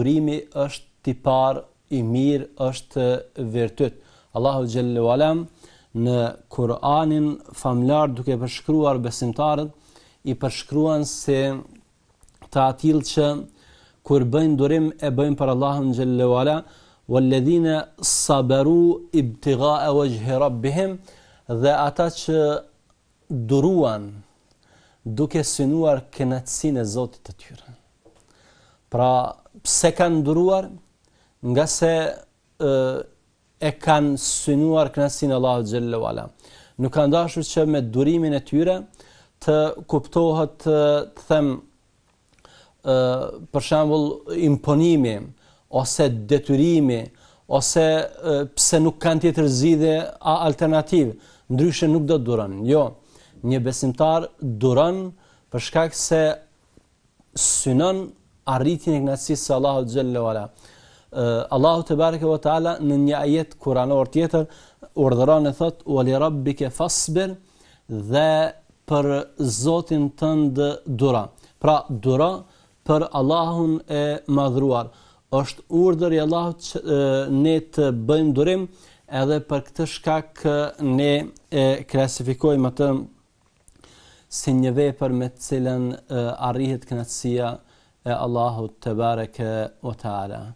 durimi është tipar par i mirë është vërtet Allahu xhallahu alam në Kur'anin famlar duke përshkruar besimtarët i përshkruan se ta atill që kur bëjnë durim e bëjnë për Allahun xhallahu ala walladhina sabaru ibtigha wajhi rabbihim dhe ata që duruan duke synuar kenacinë e Zotit të tyre. Pra, pse kanë nduruar? Nga se e kanë synuar kënaqësinë Allah Allahut ala. Nuk kanë dashur që me durimin e tyre të kuptohet të them për shembull imponimi ose detyrimi ose pse nuk kanë tjetër zgjidhje a alternativë. Ndryshe nuk do të Jo, një besimtar duron për shkak se synon arritjen e kënaqësisë së Allahut xhallahu ala. Uh, Allahu te bareke ve taala në një ajet kuranor tjetër urdhëron e thot wali rabbike fasbir dhe për Zotin tënd dura. Pra dura për Allahun e madhruar është urdhër i Allahut ne të bëjmë durim edhe për këtë shkak ne e klasifikojmë atë si një vepër me të cilën arrihet kënaqësia الله تبارك وتعالى